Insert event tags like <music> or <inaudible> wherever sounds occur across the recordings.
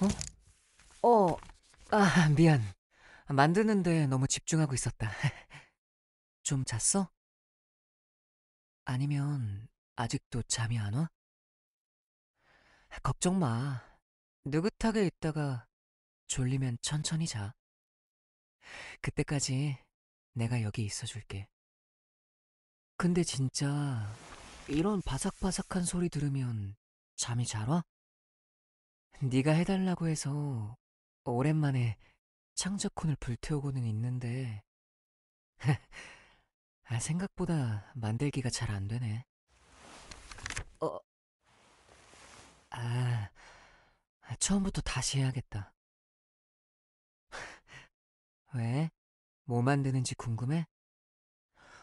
어? 어, 아, 미안. 만드는데 너무 집중하고 있었다. <laughs> 좀 잤어? 아니면 아직도 잠이 안 와? 걱정 마. 느긋하게 있다가 졸리면 천천히 자. 그때까지 내가 여기 있어줄게. 근데 진짜 이런 바삭바삭한 소리 들으면 잠이 잘 와? 네가 해달라고 해서 오랜만에 창작콘을 불태우고는 있는데 <laughs> 아, 생각보다 만들기가 잘 안 되네. 아, 처음부터 다시 해야겠다. 왜? 뭐 만드는지 궁금해?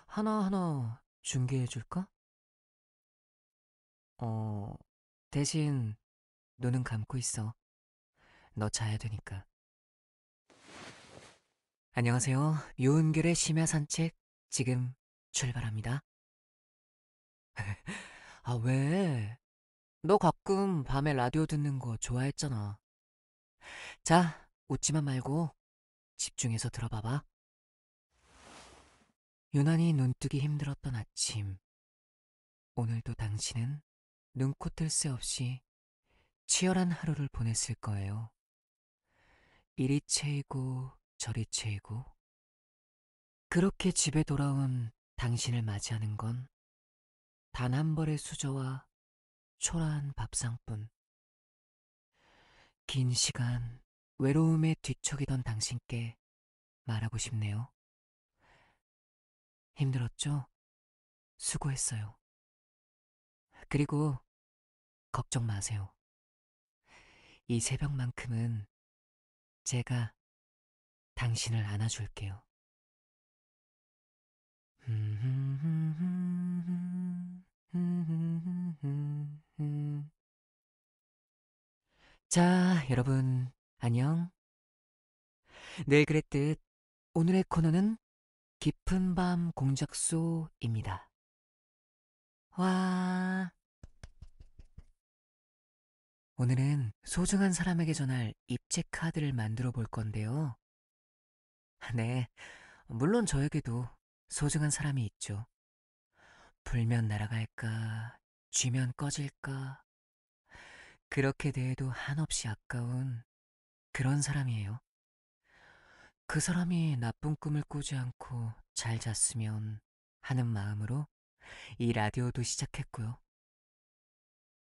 하나하나 중계해줄까? 어, 대신 눈은 감고 있어. 너 자야 되니까. 안녕하세요. 요은결의 심야 산책 지금 출발합니다. <laughs> 아, 왜? 너 가끔 밤에 라디오 듣는 거 좋아했잖아. 자, 웃지만 말고 집중해서 들어봐봐. 유난히 눈뜨기 힘들었던 아침. 오늘도 당신은 눈코 뜰 새 없이 치열한 하루를 보냈을 거예요. 이리 채이고 저리 채이고. 그렇게 집에 돌아온 당신을 맞이하는 건 단 한 벌의 수저와 초라한 밥상뿐. 긴 시간 외로움에 뒤척이던 당신께 말하고 싶네요. 힘들었죠? 수고했어요. 그리고 걱정 마세요. 이 새벽만큼은 제가 당신을 안아줄게요. 음. 자, 여러분, 안녕. 늘 그랬듯 오늘의 코너는 깊은 밤 공작소입니다. 와. 오늘은 소중한 사람에게 전할 입체 카드를 만들어 볼 건데요. 네, 물론 저에게도 소중한 사람이 있죠. 불면 날아갈까 쥐면 꺼질까. 그렇게 대해도 한없이 아까운 그런 사람이에요. 그 사람이 나쁜 꿈을 꾸지 않고 잘 잤으면 하는 마음으로 이 라디오도 시작했고요.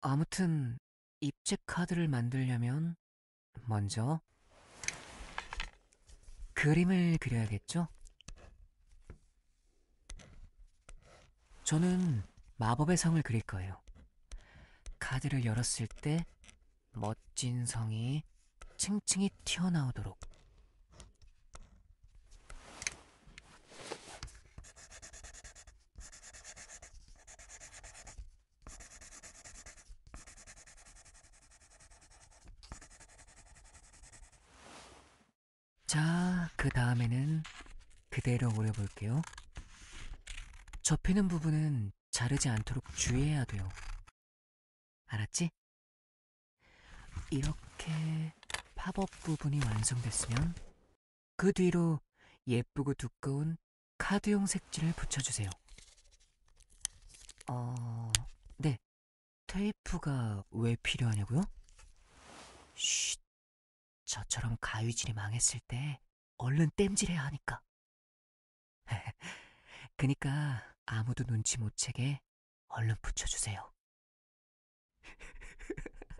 아무튼 입체 카드를 만들려면 먼저 그림을 그려야겠죠? 저는 마법의 성을 그릴 거예요. 카드를 열었을 때 멋진 성이 층층이 튀어나오도록. 자, 그 다음에는 그대로 오려볼게요. 접히는 부분은 자르지 않도록 주의해야 돼요. 알았지? 이렇게 팝업 부분이 완성됐으면 그 뒤로 예쁘고 두꺼운 카드용 색지를 붙여주세요. 어, 네. 테이프가 왜 필요하냐고요? 쉿. 저처럼 가위질이 망했을 때 얼른 땜질해야 하니까. <laughs> 그니까 아무도 눈치 못 채게 얼른 붙여주세요. <laughs>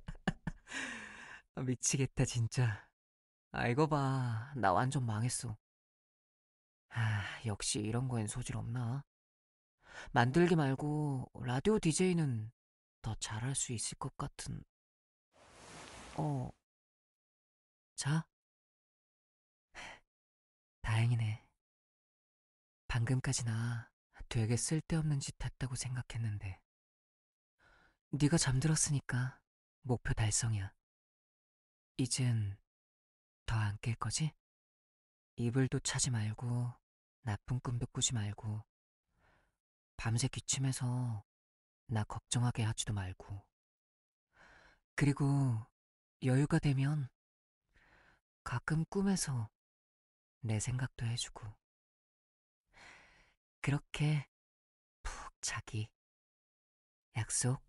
아, 미치겠다, 진짜. 아, 이거 봐. 나 완전 망했어. 아, 역시 이런 거엔 소질 없나? 만들기 말고 라디오 DJ는 더 잘할 수 있을 것 같은. 어. 자? 다행이네. 방금까지 나 되게 쓸데없는 짓 했다고 생각했는데. 네가 잠들었으니까 목표 달성이야. 이젠 더 안 깰 거지? 이불도 차지 말고 나쁜 꿈도 꾸지 말고 밤새 기침해서 나 걱정하게 하지도 말고 그리고 여유가 되면 가끔 꿈에서 내 생각도 해주고 그렇게 푹 자기. 약속.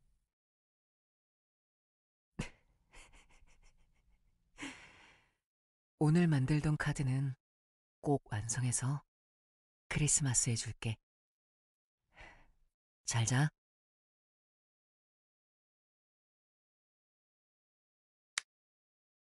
<laughs> 오늘 만들던 카드는 꼭 완성해서 크리스마스에 줄게. 잘 자.